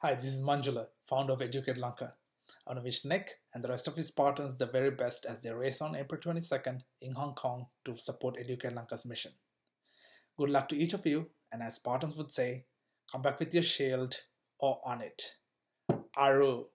Hi, this is Manjula, founder of Educate Lanka. I want to wish Nick and the rest of his partners the very best as they race on April 22nd in Hong Kong to support Educate Lanka's mission. Good luck to each of you, and as Spartans would say, come back with your shield or on it. Aru.